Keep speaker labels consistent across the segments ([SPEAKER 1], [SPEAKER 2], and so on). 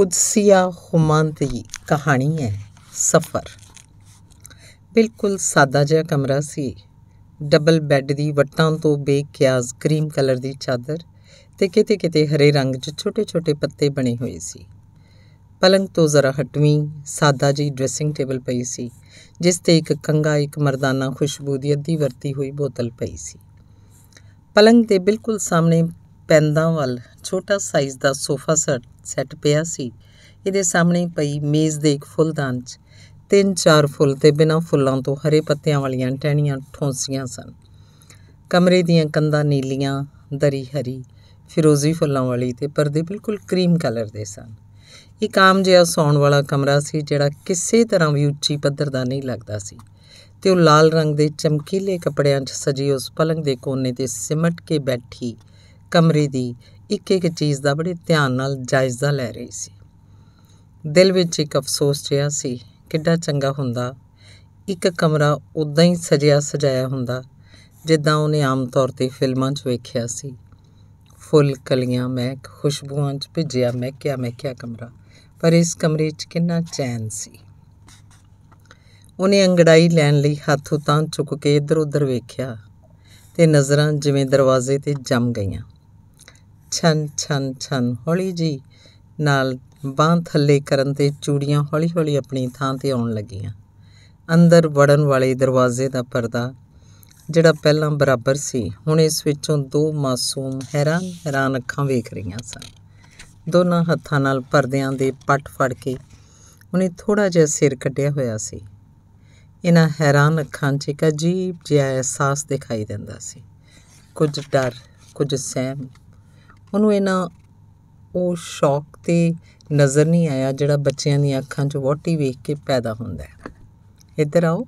[SPEAKER 1] ਕੁਦਸੀਆ ਹੁਮਾਂ ਦੀ ਕਹਾਣੀ ਹੈ ਸਫ਼ਰ ਬਿਲਕੁਲ ਸਾਦਾ ਜਿਹਾ ਕਮਰਾ ਸੀ ਡਬਲ ਬੈੱਡ ਦੀ ਵਟਾਂ ਤੋਂ ਬੇਕਿਆਜ਼ ਕਰੀਮ ਕਲਰ ਦੀ ਚਾਦਰ ਤੇ ਕਿਤੇ ਕਿਤੇ ਹਰੇ ਰੰਗ 'ਚ ਛੋਟੇ-ਛੋਟੇ ਪੱਤੇ ਬਣੇ ਹੋਏ ਸੀ ਪਲੰਗ ਤੋਂ ਜ਼ਰਾ ਹਟਵੀਂ ਸਾਦਾ ਜੀ ਡਰੈਸਿੰਗ ਟੇਬਲ ਪਈ ਸੀ ਜਿਸ ਤੇ ਇੱਕ ਕੰਗਾ ਇੱਕ ਮਰਦਾਨਾ ਖੁਸ਼ਬੂ ਦੀ ਅੱਧੀ ਵਰਤੀ ਹੋਈ ਬੋਤਲ ਪਈ ਸੀ ਪਲੰਗ ਦੇ ਬਿਲਕੁਲ ਸਾਹਮਣੇ ਪੈਂਦਾ ਵੱਲ ਛੋਟਾ ਸਾਈਜ਼ ਦਾ ਸੋਫਾ ਸੈੱਟ ਸੈੱਟ ਪਿਆ ਸੀ ਇਹਦੇ ਸਾਹਮਣੇ ਪਈ ਮੇਜ਼ ਦੇ ਇੱਕ ਫੁੱਲਦਾਨ 'ਚ ਤਿੰਨ ਚਾਰ ਫੁੱਲ ਤੇ ਬਿਨਾਂ ਫੁੱਲਾਂ ਤੋਂ ਹਰੇ ਪੱਤਿਆਂ ਵਾਲੀਆਂ ਟਹਿਣੀਆਂ ਠੋਂਸੀਆਂ ਸਨ ਕਮਰੇ ਦੀਆਂ ਕੰਧਾਂ ਨੀਲੀਆਂ ਦਰੀ ਹਰੀ ਫਿਰੋਜ਼ੀ ਫੁੱਲਾਂ ਵਾਲੀ ਤੇ ਪਰਦੇ ਬਿਲਕੁਲ ਕਰੀਮ ਕਲਰ ਦੇ ਸਨ ਇਹ ਕਾਮ ਜਿਹਾ ਸੌਣ ਵਾਲਾ ਕਮਰਾ ਸੀ ਜਿਹੜਾ ਕਿਸੇ ਤਰ੍ਹਾਂ ਵੀ ਉੱਚੀ ਪੱਧਰ ਦਾ ਨਹੀਂ ਲੱਗਦਾ ਸੀ ਤੇ ਉਹ ਲਾਲ ਰੰਗ ਦੇ ਚਮਕੀਲੇ ਕੱਪੜਿਆਂ 'ਚ ਸਜੀ ਉਸ ਪਲੰਗ ਦੇ ਕੋਨੇ ਤੇ ਸਿਮਟ ਕੇ ਬੈਠੀ ਕਮਰੇ ਦੀ ਇੱਕ ਇੱਕ ਚੀਜ਼ ਦਾ ਬੜੇ ਧਿਆਨ ਨਾਲ ਜਾਇਜ਼ਾ ਲੈ ਰਹੀ ਸੀ ਦਿਲ ਵਿੱਚ ਇੱਕ ਅਫਸੋਸ ਜਿਹਾ ਸੀ ਕਿੱਡਾ ਚੰਗਾ ਹੁੰਦਾ ਇੱਕ ਕਮਰਾ ਉਦਾਂ ਹੀ ਸਜਿਆ ਸਜਾਇਆ ਹੁੰਦਾ ਜਿੱਦਾਂ ਉਹਨੇ ਆਮ ਤੌਰ ਤੇ ਫਿਲਮਾਂ 'ਚ ਵੇਖਿਆ ਸੀ ਫੁੱਲ ਕਲੀਆਂ ਮਹਿਕ ਖੁਸ਼ਬੂਆਂ 'ਚ ਭਿੱਜਿਆ ਮਹਿਕਿਆ ਮਹਿਕਿਆ ਕਮਰਾ ਪਰ ਇਸ ਕਮਰੇ 'ਚ ਕਿੰਨਾ ਚੈਨ ਸੀ ਉਹਨੇ ਅੰਗੜਾਈ ਲੈਣ ਲਈ ਹੱਥ ਉਤਾਂ ਚੁੱਕ ਕੇ ਇੱਧਰ ਉੱਧਰ ਵੇਖਿਆ ਤੇ ਨਜ਼ਰਾਂ ਜਿਵੇਂ ਦਰਵਾਜ਼ੇ ਤੇ ਜੰਮ ਗਈਆਂ ਛਨ ਛਨ ਛਨ ਹੌਲੀ ਜੀ ਨਾਲ ਬਾਹ ਥੱਲੇ ਕਰਨ ਤੇ ਚੂੜੀਆਂ ਹੌਲੀ-ਹੌਲੀ ਆਪਣੀ ਥਾਂ ਤੇ ਆਉਣ ਲੱਗੀਆਂ ਅੰਦਰ ਵੜਨ ਵਾਲੇ ਦਰਵਾਜ਼ੇ ਦਾ ਪਰਦਾ ਜਿਹੜਾ ਪਹਿਲਾਂ ਬਰਾਬਰ ਸੀ ਹੁਣ ਇਸ ਵਿੱਚੋਂ ਦੋ ਮਾਸੂਮ ਹੈਰਾਨ-ਹੈਰਾਨ ਅੱਖਾਂ ਵੇਖ ਰਹੀਆਂ ਸਨ ਦੋਨਾਂ ਹੱਥਾਂ ਨਾਲ ਪਰਦਿਆਂ ਦੇ ਪੱਟ ਫੜ ਕੇ ਉਹਨੇ ਥੋੜਾ ਜਿਹਾ ਸਿਰ ਕੱਢਿਆ ਹੋਇਆ ਸੀ ਇਹਨਾਂ ਹੈਰਾਨ ਅੱਖਾਂ 'ਚ ਇੱਕ ਅਜੀਬ ਜਿਹਾ ਅਹਿਸਾਸ ਦਿਖਾਈ ਦਿੰਦਾ ਸੀ ਕੁਝ ਡਰ ਕੁਝ ਸਹਿਮ ਉਹਨੂੰ ਇਹਨਾਂ ਉਹ ਸ਼ੌਕ ਤੇ ਨਜ਼ਰ ਨਹੀਂ ਆਇਆ ਜਿਹੜਾ ਬੱਚਿਆਂ ਦੀਆਂ ਅੱਖਾਂ 'ਚ ਵੋਟੀ ਵੇਖ ਕੇ ਪੈਦਾ ਹੁੰਦਾ ਹੈ ਇੱਧਰ ਆਓ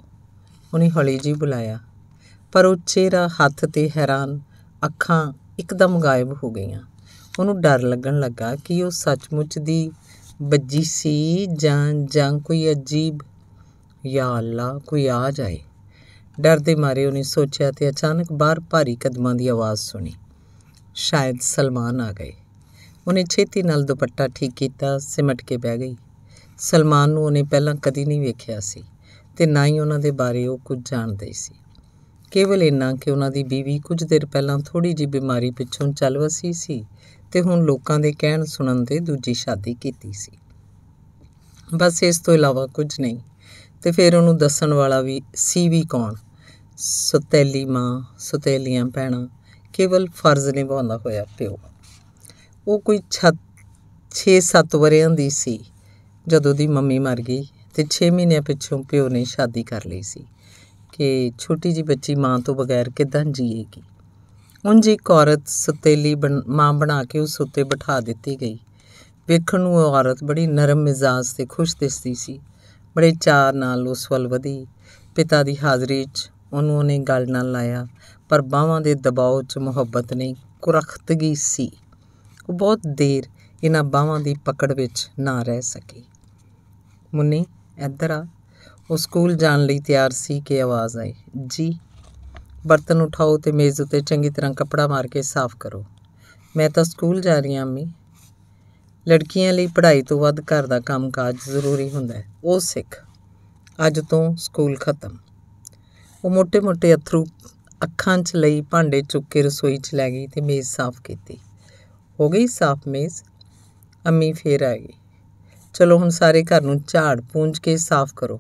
[SPEAKER 1] ਉਹਨੇ ਹੌਲੀ ਜੀ ਬੁਲਾਇਆ ਪਰ ਉਹ ਚਿਹਰਾ ਹੱਥ ਤੇ ਹੈਰਾਨ ਅੱਖਾਂ ਇੱਕਦਮ ਗਾਇਬ ਹੋ ਗਈਆਂ ਉਹਨੂੰ ਡਰ ਲੱਗਣ ਲੱਗਾ ਕਿ ਉਹ ਸੱਚਮੁੱਚ ਦੀ ਬੱਜੀ ਸੀ ਜਾਂ ਜਾਂ ਕੋਈ ਅਜੀਬ ਯਾ ਅੱਲਾ ਕੋਈ ਆ ਜਾਏ ਡਰ ਦੇ ਮਾਰੇ ਉਹਨੇ ਸੋਚਿਆ ਤੇ ਅਚਾਨਕ ਬਾਹਰ ਭਾਰੀ ਕਦਮਾਂ ਦੀ ਆਵਾਜ਼ ਸੁਣੀ ਸ਼ਾਇਦ ਸਲਮਾਨ ਆ ਗਏ ਉਹਨੇ ਛੇਤੀ ਨਾਲ ਦੁਪੱਟਾ ਠੀਕ ਕੀਤਾ ਸਿਮਟ ਕੇ ਬਹਿ ਗਈ ਸਲਮਾਨ ਨੂੰ ਉਹਨੇ ਪਹਿਲਾਂ ਕਦੀ ਨਹੀਂ ਵੇਖਿਆ ਸੀ ਤੇ ਨਾ ਹੀ ਉਹਨਾਂ ਦੇ ਬਾਰੇ ਉਹ ਕੁਝ ਜਾਣਦੇ ਸੀ ਕੇਵਲ ਇੰਨਾ ਕਿ ਉਹਨਾਂ ਦੀ ਬੀਵੀ ਕੁਝ ਦਿਨ ਪਹਿਲਾਂ ਥੋੜੀ ਜੀ ਬਿਮਾਰੀ ਪਿੱਛੋਂ ਚੱਲ ਵਸੀ ਸੀ ਤੇ ਹੁਣ ਲੋਕਾਂ ਦੇ ਕਹਿਣ ਸੁਣਨ ਤੇ ਦੂਜੀ ਸ਼ਾਦੀ ਕੀਤੀ ਸੀ ਬਸ ਇਸ ਤੋਂ ਇਲਾਵਾ ਕੁਝ ਨਹੀਂ ਤੇ ਫਿਰ ਉਹਨੂੰ ਦੱਸਣ ਵਾਲਾ ਵੀ ਸੀ ਵੀ ਕੌਣ ਸੁਤੇਲੀ ਮਾਂ ਸੁਤੇਲੀਆਂ ਪਹਿਣਾ ਕੇਵਲ ਫਰਜ਼ ਨਿਭਾਉਂਦਾ ਹੋਇਆ ਪਿਓ ਉਹ ਕੋਈ 6-7 ਵਰਿਆਂ ਦੀ ਸੀ ਜਦੋਂ ਦੀ ਮੰਮੀ ਮਰ ਗਈ ਤੇ 6 ਮਹੀਨਿਆਂ ਪਿੱਛੋਂ ਪਿਓ ਨੇ ਸ਼ਾਦੀ ਕਰ ਲਈ ਸੀ ਕਿ ਛੋਟੀ ਜੀ ਬੱਚੀ ਮਾਂ ਤੋਂ ਬਗੈਰ ਕਿਦਾਂ ਜੀਏਗੀ ਉਂਝ ਇੱਕ ਔਰਤ ਸੁਤੇਲੀ ਮਾਂ ਬਣਾ ਕੇ ਉਸ ਉੱਤੇ ਬਿਠਾ ਦਿੱਤੀ ਗਈ ਵੇਖਣ ਨੂੰ ਉਹ ਔਰਤ ਬੜੀ ਨਰਮ ਮਿਜ਼ਾਜ ਤੇ ਖੁਸ਼ ਦਿਸਦੀ ਸੀ ਬੜੇ ਚਾਅ ਨਾਲ ਉਸ ਵੱਲ ਵਧੀ ਪਿਤਾ ਦੀ ਹਾਜ਼ਰੀ 'ਚ ਉਹਨੂੰ ਉਹਨੇ ਗੱਲ ਨਾਲ ਲਾਇਆ ਪਰ ਬਾਹਾਂ ਦੇ ਦਬਾਅ 'ਚ ਮੁਹੱਬਤ ਨਹੀਂ ਕੁਰਖਤਗੀ ਸੀ ਉਹ ਬਹੁਤ ਦੇਰ ਇਹਨਾਂ ਬਾਹਾਂ ਦੀ ਪਕੜ ਵਿੱਚ ਨਾ ਰਹਿ ਸਕੀ ਮੁੰਨੀ ਇੱਧਰ ਆ ਉਹ ਸਕੂਲ ਜਾਣ ਲਈ ਤਿਆਰ ਸੀ ਕਿ ਆਵਾਜ਼ ਆਈ ਜੀ ਬਰਤਨ ਉਠਾਓ ਤੇ ਮੇਜ਼ ਉੱਤੇ ਚੰਗੀ ਤਰ੍ਹਾਂ ਕੱਪੜਾ ਮਾਰ ਕੇ ਸਾਫ਼ ਕਰੋ ਮੈਂ ਤਾਂ ਸਕੂਲ ਜਾ ਰਹੀ ਹਾਂ ਅੰਮੀ ਲੜਕੀਆਂ ਲਈ ਪੜ੍ਹਾਈ ਤੋਂ ਵੱਧ ਘਰ ਦਾ ਕੰਮਕਾਜ ਜ਼ਰੂਰੀ ਹੁੰਦਾ ਹੈ ਉਹ ਸਿੱਖ ਅੱਜ ਤੋਂ ਸਕੂਲ ਖਤਮ ਉਹ ਮੋٹے-ਮੋٹے ਅਥਰੂ ਅੱਖਾਂ 'ਚ ਲਈ ਭਾਂਡੇ ਚੁੱਕ ਕੇ ਰਸੋਈ 'ਚ ਲੈ ਗਈ ਤੇ ਮੇਜ਼ ਸਾਫ਼ ਕੀਤੀ ਹੋ ਗਈ ਸਾਫ਼ ਮੇਜ਼ ਅੰਮੀ ਫੇਰ ਆ ਗਈ ਚਲੋ ਹੁਣ ਸਾਰੇ ਘਰ ਨੂੰ ਝਾੜ ਪੂੰਝ ਕੇ ਸਾਫ਼ ਕਰੋ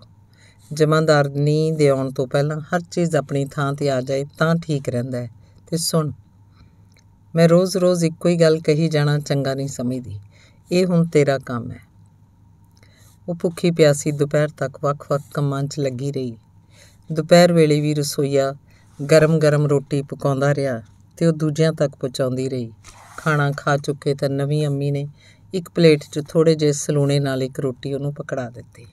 [SPEAKER 1] ਨੀ ਦੇ ਆਉਣ ਤੋਂ ਪਹਿਲਾਂ ਹਰ ਚੀਜ਼ ਆਪਣੀ ਥਾਂ ਤੇ ਆ ਜਾਏ ਤਾਂ ਠੀਕ ਰਹਿੰਦਾ ਤੇ ਸੁਣ ਮੈਂ ਰੋਜ਼-ਰੋਜ਼ ਇੱਕੋ ਹੀ ਗੱਲ ਕਹੀ ਜਾਣਾ ਚੰਗਾ ਨਹੀਂ ਸਮਝਦੀ ਇਹ ਹੁਣ ਤੇਰਾ ਕੰਮ ਹੈ ਉਹ ਭੁੱਖੀ ਪਿਆਸੀ ਦੁਪਹਿਰ ਤੱਕ ਵੱਖ-ਵੱਖ ਕੰਮਾਂ 'ਚ ਲੱਗੀ ਰਹੀ ਦੁਪਹਿਰ ਵੇਲੇ ਵੀ ਰਸੋਈਆ ਗਰਮ-ਗਰਮ ਰੋਟੀ ਪਕਾਉਂਦਾ ਰਿਹਾ ਤੇ ਉਹ ਦੂਜਿਆਂ ਤੱਕ ਪਹੁੰਚਾਉਂਦੀ ਰਹੀ ਖਾਣਾ ਖਾ ਚੁੱਕੇ ਤਾਂ ਨਵੀਂ ਅੰਮੀ ਨੇ ਇੱਕ ਪਲੇਟ 'ਚ ਥੋੜੇ ਜਿਹੇ ਸਲੂਣੇ ਨਾਲ ਇੱਕ ਰੋਟੀ ਉਹਨੂੰ ਪਕੜਾ ਦਿੱਤੀ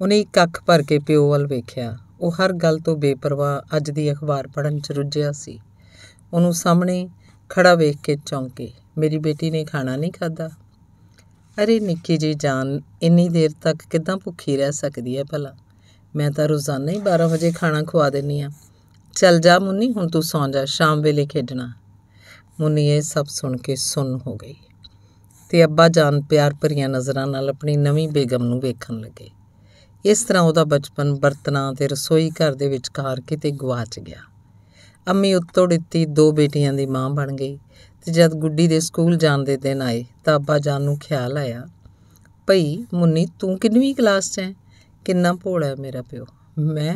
[SPEAKER 1] ਉਹਨੇ ਇੱਕ ਅੱਖ ਭਰ ਕੇ ਪਿਓ ਵੱਲ ਵੇਖਿਆ ਉਹ ਹਰ ਗੱਲ ਤੋਂ ਬੇਪਰਵਾਹ ਅੱਜ ਦੀ ਅਖਬਾਰ ਪੜਨ 'ਚ ਰੁੱਝਿਆ ਸੀ ਉਹਨੂੰ ਸਾਹਮਣੇ ਖੜਾ ਵੇਖ ਕੇ ਚੌਂਕੇ ਮੇਰੀ ਬੇਟੀ ਨੇ ਖਾਣਾ ਨਹੀਂ ਖਾਦਾ ਅਰੇ ਨਿੱਕੀ ਜੀ ਜਾਨ ਇੰਨੀ ਦੇਰ ਤੱਕ ਕਿਦਾਂ ਭੁੱਖੀ ਰਹਿ ਸਕਦੀ ਹੈ ਭਲਾ ਮੈਂ ਤਾਂ ਰੋਜ਼ਾਨਾ ਹੀ 12 ਵਜੇ ਖਾਣਾ ਖਵਾ ਦਿੰਨੀ ਆ ਚੱਲ ਜਾ ਮੁੰਨੀ ਹੁਣ ਤੂੰ ਸੌਂ ਜਾ ਸ਼ਾਮ ਵੇਲੇ ਖੇਡਣਾ ਮੁੰਨੀ ਇਹ ਸਭ ਸੁਣ ਕੇ ਸੁੰਨ ਹੋ ਗਈ ਤੇ ਅੱਬਾ ਜਾਨ ਪਿਆਰ ਭਰੀਆਂ ਨਜ਼ਰਾਂ ਨਾਲ ਆਪਣੀ ਨਵੀਂ ਬੇਗਮ ਨੂੰ ਵੇਖਣ ਲੱਗੇ ਇਸ ਤਰ੍ਹਾਂ ਉਹਦਾ ਬਚਪਨ ਬਰਤਨਾ ਤੇ ਰਸੋਈ ਘਰ ਦੇ ਵਿਚਕਾਰ ਕਿਤੇ ਗਵਾਚ ਗਿਆ ਅੰਮੀ ਉੱਤੋਂ ਦਿੱਤੀ ਦੋ ਬੇਟੀਆਂ ਦੀ ਮਾਂ ਬਣ ਗਈ ਤੇ ਜਦ ਗੁੱਡੀ ਦੇ ਸਕੂਲ ਜਾਣ ਦੇ ਦਿਨ ਆਏ ਤਾਂ ਅੱਬਾ ਜਾਨ ਨੂੰ ਖਿਆਲ ਆਇਆ ਭਈ ਮੁੰਨੀ ਤੂੰ ਕਿੰਨੀ ਕਲਾਸ 'ਚ ਹੈ ਕਿੰਨਾ ਭੋਲਾ ਹੈ ਮੇਰਾ ਪਿਓ ਮੈਂ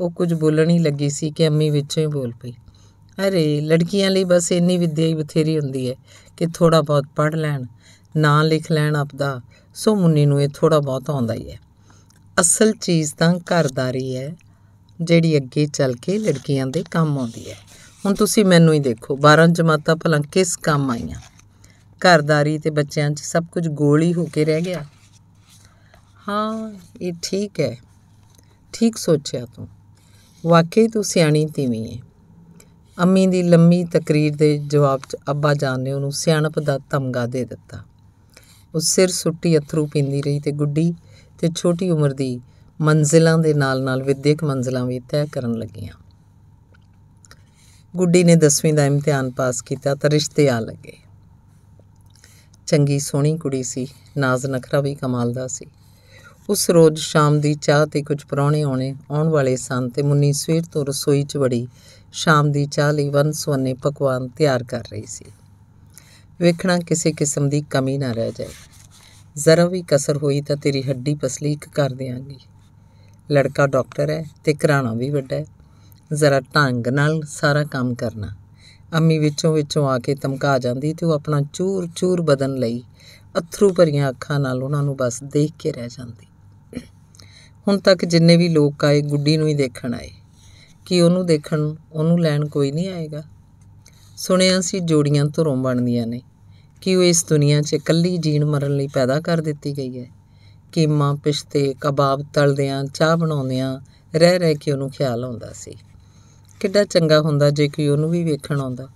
[SPEAKER 1] ਉਹ ਕੁਝ ਬੋਲਣ ਹੀ ਲੱਗੀ ਸੀ ਕਿ ਅੰਮੀ ਵਿੱਚੋਂ ਹੀ ਬੋਲ ਪਈ ਅਰੇ ਲੜਕੀਆਂ ਲਈ ਬਸ ਇੰਨੀ ਵਿੱਦਿਆ ਹੀ ਬਥੇਰੀ ਹੁੰਦੀ ਹੈ ਕਿ ਥੋੜਾ ਬਹੁਤ ਪੜ੍ਹ ਲੈਣ ਨਾਂ ਲਿਖ ਲੈਣ ਆਪਦਾ ਸੋ ਮੁੰਨੀ ਨੂੰ ਇਹ ਥੋੜਾ ਬਹੁਤ ਆਉਂਦਾ ਹੀ ਹੈ ਅਸਲ ਚੀਜ਼ ਤਾਂ ਘਰਦਾਰੀ ਹੈ ਜਿਹੜੀ ਅੱਗੇ ਚੱਲ ਕੇ ਲੜਕੀਆਂ ਦੇ ਕੰਮ ਆਉਂਦੀ ਹੈ ਹੁਣ ਤੁਸੀਂ ਮੈਨੂੰ ਹੀ ਦੇਖੋ 12 ਜਮਾਤਾਂ ਭਲਾਂ ਕਿਸ ਕੰਮ ਆਈਆਂ ਘਰਦਾਰੀ ਤੇ ਬੱਚਿਆਂ 'ਚ ਸਭ ਕੁਝ ਗੋਲੀ ਹੋ ਕੇ ਰਹਿ ਗਿਆ ਹਾਂ ਇਹ ਠੀਕ ਹੈ ਠੀਕ ਸੋਚਿਆ ਤੂੰ ਵਾਕਈ ਤੂੰ ਸਿਆਣੀ ਤੀਵੀਂ ਹੈ ਅੰਮੀ ਦੀ ਲੰਮੀ ਤਕਰੀਰ ਦੇ ਜਵਾਬ 'ਚ ਅੱਬਾ ਜਾਨ ਨੇ ਉਹਨੂੰ ਸਿਆਣਪ ਦਾ ਤਮਗਾ ਦੇ ਦਿੱਤਾ ਉਹ ਸਿਰ ਸੁੱਟੀ ਅਥਰੂ ਪਿੰਦੀ ਰਹੀ ਤੇ ਗੁੱਡੀ ਤੇ ਛੋਟੀ ਉਮਰ ਦੀ ਮੰਜ਼ਿਲਾਂ ਦੇ ਨਾਲ-ਨਾਲ ਵਿਦਿਅਕ ਮੰਜ਼ਿਲਾਂ ਵੀ ਤੈਅ ਕਰਨ ਲੱਗੀਆਂ ਗੁੱਡੀ ਨੇ 10ਵੀਂ ਦਾ ਇਮਤਿਹਾਨ ਪਾਸ ਕੀਤਾ ਤਾਂ ਰਿਸ਼ਤੇ ਆ ਲੱਗੇ ਚੰਗੀ ਸੋਹਣੀ ਕੁੜੀ ਸੀ ਨਾਜ਼ ਨਖਰਾ ਵੀ ਕਮਾਲ ਦਾ ਸੀ ਉਸ ਰੋਜ਼ ਸ਼ਾਮ ਦੀ ਚਾਹ ਤੇ ਕੁਝ ਪਰੌਣੇ ਆਉਣੇ ਆਉਣ ਵਾਲੇ ਸਨ ਤੇ ਮੁੰਨੀ ਸਵੇਰ ਤੋਂ ਰਸੋਈ 'ਚ ਵੜੀ ਸ਼ਾਮ ਦੀ ਚਾਹ ਲਈ ਵਨ ਸੁਵੰਨੇ ਪਕਵਾਨ ਤਿਆਰ ਕਰ ਰਹੀ ਸੀ ਵੇਖਣਾ ਕਿਸੇ ਕਿਸਮ ਦੀ ਕਮੀ ਨਾ ਰਹਿ ਜਾਏ ਜ਼ਰਾ ਵੀ ਕਸਰ ਹੋਈ ਤਾਂ ਤੇਰੀ ਹੱਡੀ ਪਸਲੀ ਇੱਕ ਕਰ ਦੇਾਂਗੀ ਲੜਕਾ ਡਾਕਟਰ ਹੈ ਤੇ ਘਰਾਣਾ ਵੀ ਵੱਡਾ ਹੈ ਜ਼ਰਾ ਢੰਗ ਨਾਲ ਸਾਰਾ ਕੰਮ ਕਰਨਾ ਅੰਮੀ ਵਿੱਚੋਂ ਵਿੱਚੋਂ ਆ ਕੇ ਧਮਕਾ ਜਾਂਦੀ ਤੇ ਉਹ ਆਪਣਾ ਚੂਰ ਚੂਰ ਬਦਨ ਲਈ ਅਥਰੂ ਭਰੀਆਂ ਅੱਖਾਂ ਨਾਲ ਉਹਨਾਂ ਨੂੰ ਬਸ ਦੇਖ ਕੇ ਰਹਿ ਜਾਂਦੀ ਹੁਣ ਤੱਕ ਜਿੰਨੇ ਵੀ ਲੋਕ ਆਏ ਗੁੱਡੀ ਨੂੰ ਹੀ ਦੇਖਣ ਆਏ ਕਿ ਉਹਨੂੰ ਦੇਖਣ ਉਹਨੂੰ ਲੈਣ ਕੋਈ ਨਹੀਂ ਆਏਗਾ ਸੁਣਿਆ ਸੀ ਜੋੜੀਆਂ ਧਰੋਂ ਬਣਦੀਆਂ ਨੇ ਕਿ ਉਹ ਇਸ ਦੁਨੀਆ 'ਚ ਇਕੱਲੀ ਜੀਣ ਮਰਨ ਲਈ ਪੈਦਾ ਕਰ ਦਿੱਤੀ ਗਈ ਹੈ ਕਿ ਮਾਂ ਪਿਸ਼ਤੇ ਕਬਾਬ ਤਲਦਿਆਂ ਚਾਹ ਬਣਾਉਂਦਿਆਂ ਰਹਿ ਰਹਿ ਕੇ ਉਹਨੂੰ ਖਿਆਲ ਆਉਂਦਾ ਸੀ ਕਿੱਡਾ ਚੰਗਾ ਹੁੰਦਾ ਜੇ ਕੋਈ ਉਹਨੂੰ ਵੀ ਵੇਖਣ ਆਉਂਦਾ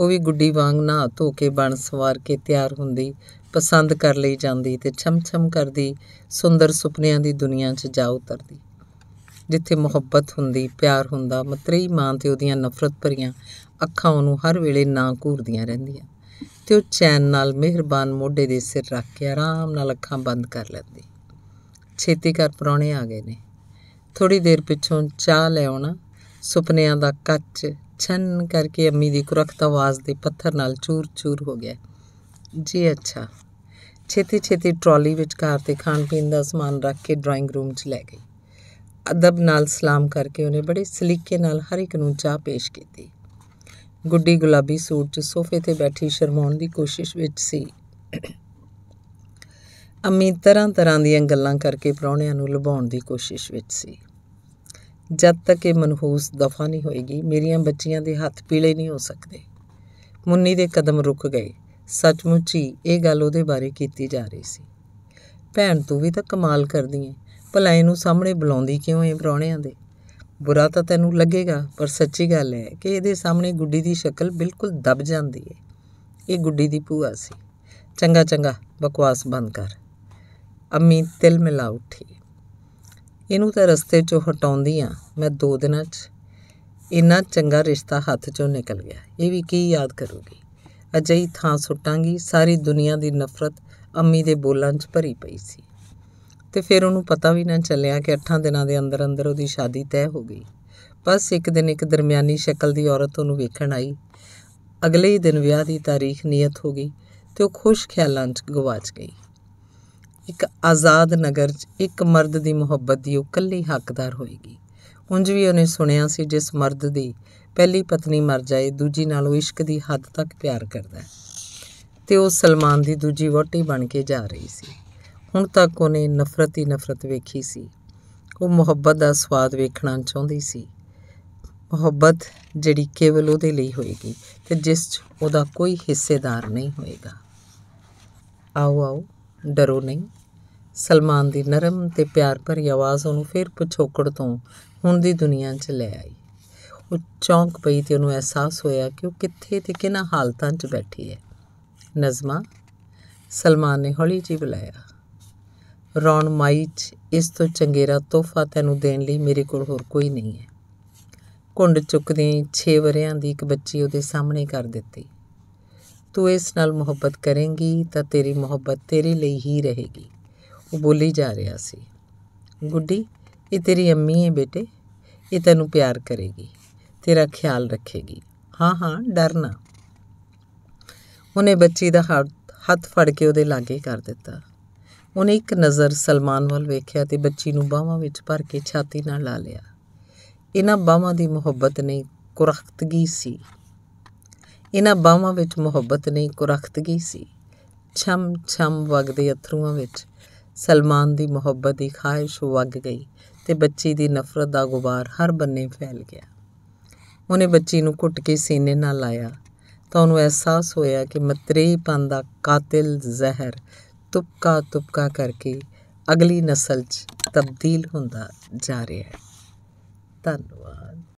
[SPEAKER 1] ਉਹ ਵੀ ਗੁੱਡੀ ਵਾਂਗ ਨਹਾ ਧੋ ਕੇ ਬਣ ਸਵਾਰ ਕੇ ਤਿਆਰ ਹੁੰਦੀ ਪਸੰਦ ਕਰ ਲਈ ਜਾਂਦੀ ਤੇ ਛਮਛਮ ਕਰਦੀ ਸੁੰਦਰ ਸੁਪਨਿਆਂ ਦੀ ਦੁਨੀਆ 'ਚ ਜਾ ਉਤਰਦੀ ਜਿੱਥੇ ਮੁਹੱਬਤ ਹੁੰਦੀ ਪਿਆਰ ਹੁੰਦਾ ਮਤਰੀ ਮਾਂ ਤੇ ਉਹਦੀਆਂ ਨਫ਼ਰਤ ਭਰੀਆਂ ਅੱਖਾਂ ਉਹਨੂੰ ਹਰ ਵੇਲੇ ਨਾ ਘੂਰਦੀਆਂ ਰਹਿੰਦੀਆਂ ਤੇ ਉਹ ਚੈਨ ਨਾਲ ਮਿਹਰਬਾਨ ਮੋਢੇ ਦੇ ਸਿਰ ਰੱਖ ਕੇ ਆਰਾਮ ਨਾਲ ਅੱਖਾਂ ਬੰਦ ਕਰ ਲੈਂਦੀ ਛੇਤੀ ਕਰ ਪਰੌਣੇ ਆ ਗਏ ਨੇ ਥੋੜੀ ਦੇਰ ਪਿੱਛੋਂ ਚਾਹ ਲੈ ਆਉਣਾ ਸੁਪਨਿਆਂ ਦਾ ਕੱਚ ਛੰਨ ਕਰਕੇ ਅੰਮੀ ਦੀ ਕੁਰਖਤ ਆਵਾਜ਼ ਦੇ ਪੱਥਰ ਨਾਲ ਚੂਰ-ਚੂਰ ਹੋ ਗਿਆ ਜੀ ਅੱਛਾ ਛੇਤੀ ਛੇਤੀ ਟਰਾਲੀ ਵਿੱਚ ਘਰ ਤੇ ਖਾਣ ਪੀਣ ਦਾ ਸਮਾਨ ਰੱਖ ਕੇ ਡਰਾਇੰਗ ਰੂਮ 'ਚ ਲੈ ਗਈ ਅਦਬ ਨਾਲ ਸਲਾਮ ਕਰਕੇ ਉਹਨੇ ਬੜੇ ਸਲੀਕੇ ਨਾਲ ਹਰ ਇੱਕ ਨੂੰ ਚਾਹ ਪੇਸ਼ ਕੀਤੀ ਗੁੱਡੀ ਗੁਲਾਬੀ ਸੂਟ 'ਚ ਸੋਫੇ ਤੇ ਬੈਠੀ ਸ਼ਰਮਾਉਣ ਦੀ ਕੋਸ਼ਿਸ਼ ਵਿੱਚ ਸੀ ਅਮੀ ਤਰ੍ਹਾਂ ਤਰ੍ਹਾਂ ਦੀਆਂ ਗੱਲਾਂ ਕਰਕੇ ਪਰੌਣਿਆਂ ਨੂੰ ਲੁਭਾਉਣ ਦੀ ਕੋਸ਼ਿਸ਼ ਵਿੱਚ ਸੀ ਜਦ ਤੱਕ ਇਹ ਮਨਹੂਸ ਦਫਾ ਨਹੀਂ ਹੋਏਗੀ ਮੇਰੀਆਂ ਬੱਚੀਆਂ ਦੇ ਹੱਥ ਪੀਲੇ ਨਹੀਂ ਹੋ ਸਕਦੇ ਮੁੰਨੀ ਦੇ ਕਦਮ ਰੁਕ ਗਏ ਸੱਚਮੁੱਚ ਹੀ ਇਹ ਗੱਲ ਉਹਦੇ ਬਾਰੇ ਕੀਤੀ ਜਾ ਰਹੀ ਸੀ ਭੈਣ ਤੂੰ ਵੀ ਤਾਂ ਕਮਾਲ ਕਰਦੀ ਐ ਭਲਾ ਇਹਨੂੰ ਸਾਹਮਣੇ ਬੁਲਾਉਂਦੀ ਕਿਉਂ ਐ ਪ੍ਰਾਹੁਣਿਆਂ ਦੇ ਬੁਰਾ ਤਾਂ ਤੈਨੂੰ ਲੱਗੇਗਾ ਪਰ ਸੱਚੀ ਗੱਲ ਹੈ ਕਿ ਇਹਦੇ ਸਾਹਮਣੇ ਗੁੱਡੀ ਦੀ ਸ਼ਕਲ ਬਿਲਕੁਲ ਦਬ ਜਾਂਦੀ ਐ ਇਹ ਗੁੱਡੀ ਦੀ ਭੂਆ ਸੀ ਚੰਗਾ ਚੰਗਾ ਬਕਵਾਸ ਬੰਦ ਕਰ ਅੰਮੀ ਤਿਲ ਮਿਲਾ ਉੱਠੀ ਇਹਨੂੰ ਤਾਂ ਰਸਤੇ 'ਚੋਂ ਹਟਾਉਂਦੀ ਆ ਮੈਂ ਦੋ ਦਿਨਾਂ 'ਚ ਇੰਨਾ ਚੰਗਾ ਰਿਸ਼ਤਾ ਹੱਥ 'ਚੋਂ ਨਿਕਲ ਗਿਆ ਇਹ ਵੀ ਕੀ ਯਾਦ ਕਰੂਗੀ ਅਜਿਹੀ ਥਾਂ ਸੁੱਟਾਂਗੀ ਸਾਰੀ ਦੁਨੀਆ ਦੀ ਨਫ਼ਰਤ ਅੰਮੀ ਦੇ ਬੋਲਾਂ 'ਚ ਭਰੀ ਪਈ ਸੀ ਤੇ ਫਿਰ ਉਹਨੂੰ ਪਤਾ ਵੀ ਨਾ ਚੱਲਿਆ ਕਿ 8 ਦਿਨਾਂ ਦੇ ਅੰਦਰ ਅੰਦਰ ਉਹਦੀ ਸ਼ਾਦੀ ਤੈਅ ਹੋ ਗਈ ਬਸ ਇੱਕ ਦਿਨ ਇੱਕ ਦਰਮਿਆਨੀ ਸ਼ਕਲ ਦੀ ਔਰਤ ਉਹਨੂੰ ਵੇਖਣ ਆਈ ਅਗਲੇ ਹੀ ਦਿਨ ਵਿਆਹ ਦੀ ਤਾਰੀਖ ਨਿਯਤ ਹੋ ਗਈ ਤੇ ਉਹ ਖੁਸ਼ ਖਿਆਲਾਂ 'ਚ ਗਵਾਚ ਗਈ ਇੱਕ ਆਜ਼ਾਦ ਨਗਰ 'ਚ ਇੱਕ ਮਰਦ ਦੀ ਮੁਹੱਬਤ ਦੀ ਉਹ ਇਕੱਲੀ ਹੱਕਦਾਰ ਹੋਏਗੀ ਉਂਝ ਵੀ ਉਹਨੇ ਸੁਣਿਆ ਸੀ ਜਿਸ ਮਰਦ ਦੀ ਪਹਿਲੀ ਪਤਨੀ ਮਰ ਜਾਏ ਦੂਜੀ ਨਾਲ ਉਹ ਇਸ਼ਕ ਦੀ ਹੱਦ ਤੱਕ ਪਿਆਰ ਕਰਦਾ ਹੈ ਤੇ ਉਹ ਸਲਮਾਨ ਦੀ ਦੂਜੀ ਵਹੁਟੀ ਬਣ ਕੇ ਜਾ ਰਹੀ ਸੀ ਹੁਣ ਤੱਕ ਉਹਨੇ ਨਫ਼ਰਤ ਹੀ ਨਫ਼ਰਤ ਵੇਖੀ ਸੀ ਉਹ ਮੁਹੱਬਤ ਦਾ ਸਵਾਦ ਵੇਖਣਾ ਚਾਹੁੰਦੀ ਸੀ ਮੁਹੱਬਤ ਜਿਹੜੀ ਕੇਵਲ ਉਹਦੇ ਲਈ ਹੋਏਗੀ ਤੇ ਜਿਸ 'ਚ ਉਹਦਾ ਕੋਈ ਹਿੱਸੇਦਾਰ ਨਹੀਂ ਹੋਏਗਾ ਆਓ ਆਓ ਡਰੋ ਨਹੀਂ ਸਲਮਾਨ ਦੀ ਨਰਮ ਤੇ ਪਿਆਰ ਭਰੀ ਆਵਾਜ਼ ਉਹਨੂੰ ਫੇਰ ਪੁਛੋਕੜ ਤੋਂ ਹੁਣ ਦੀ ਦੁਨੀਆ 'ਚ ਲੈ ਆਈ ਉਹ ਚੌਂਕ ਪਈ ਤੇ ਉਹਨੂੰ ਅਹਿਸਾਸ ਹੋਇਆ ਕਿ ਉਹ ਕਿੱਥੇ ਤੇ ਕਿਹਨਾਂ ਹਾਲਤਾਂ 'ਚ ਬੈਠੀ ਹੈ ਨਜ਼ਮਾ ਸਲਮਾਨ ਨੇ ਹੌਲੀ ਜਿਹੀ ਬੁਲਾਇਆ ਰੌਣ ਮਾਈ 'ਚ ਇਸ ਤੋਂ ਚੰਗੇਰਾ ਤੋਹਫਾ ਤੈਨੂੰ ਦੇਣ ਲਈ ਮੇਰੇ ਕੋਲ ਹੋਰ ਕੋਈ ਨਹੀਂ ਹੈ ਕੁੰਡ ਚੁੱਕਦੀ 6 ਵਰਿਆਂ ਦੀ ਇੱਕ ਬੱਚੀ ਉਹਦੇ ਸਾਹਮਣੇ ਕਰ ਦਿੱਤੀ ਤੂੰ ਇਸ ਨਾਲ ਮੁਹੱਬਤ ਕਰੇਂਗੀ ਤਾਂ ਤੇਰੀ ਮੁਹੱਬਤ ਤੇਰੇ ਲਈ ਹੀ ਰਹੇਗੀ ਉਹ ਬੋਲੀ ਜਾ ਰਿਹਾ ਸੀ ਗੁੱਡੀ ਇਹ ਤੇਰੀ ਅੰਮੀ ਹੈ ਬੇਟੇ ਇਹ ਤੈਨੂੰ ਪਿਆਰ ਕਰੇਗੀ ਤੇਰਾ ਖਿਆਲ ਰੱਖੇਗੀ ਹਾਂ ਹਾਂ ਡਰਨਾ ਉਹਨੇ ਬੱਚੀ ਦਾ ਹੱਥ ਫੜ ਕੇ ਉਹਦੇ ਲਾਗੇ ਕਰ ਦਿੱਤਾ ਉਹਨੇ ਇੱਕ ਨਜ਼ਰ ਸਲਮਾਨ ਵੱਲ ਵੇਖਿਆ ਤੇ ਬੱਚੀ ਨੂੰ ਬਾਹਾਂ ਵਿੱਚ ਭਰ ਕੇ ਛਾਤੀ ਨਾਲ ਲਾ ਲਿਆ ਇਹਨਾਂ ਬਾਹਾਂ ਦੀ ਮੁਹੱਬਤ ਨਹੀਂ ਕੁਰਖਤਗੀ ਸੀ ਇਹਨਾਂ ਬਾਹਾਂ ਵਿੱਚ ਮੁਹੱਬਤ ਨਹੀਂ ਕੁਰਖਤਗੀ ਸੀ ਛਮ ਛਮ ਵਗਦੇ ਅਥਰੂਆਂ ਵਿੱਚ ਸਲਮਾਨ ਦੀ ਮੁਹੱਬਤ ਦੀ ਖਾਹਿਸ਼ ਵਗ ਗਈ ਤੇ ਬੱਚੀ ਦੀ ਨਫ਼ਰਤ ਦਾ ਗੁਬਾਰ ਹਰ ਬੰਨੇ ਫੈਲ ਗਿਆ ਉਹਨੇ ਬੱਚੀ ਨੂੰ ਘੁੱਟ ਕੇ ਸੀਨੇ ਨਾਲ ਲਾਇਆ ਤਾਂ ਉਹਨੂੰ ਅਹਿਸਾਸ ਹੋਇਆ ਕਿ ਮਤਰੇਈਪਨ ਦਾ ਕਾਤਿਲ ਜ਼ਹਿਰ ਤੁਪਕਾ ਤੁਪਕਾ ਕਰਕੇ ਅਗਲੀ نسل 'ਚ ਤਬਦੀਲ ਹੁੰਦਾ ਜਾ ਰਿਹਾ ਹੈ ਧੰਨਵਾਦ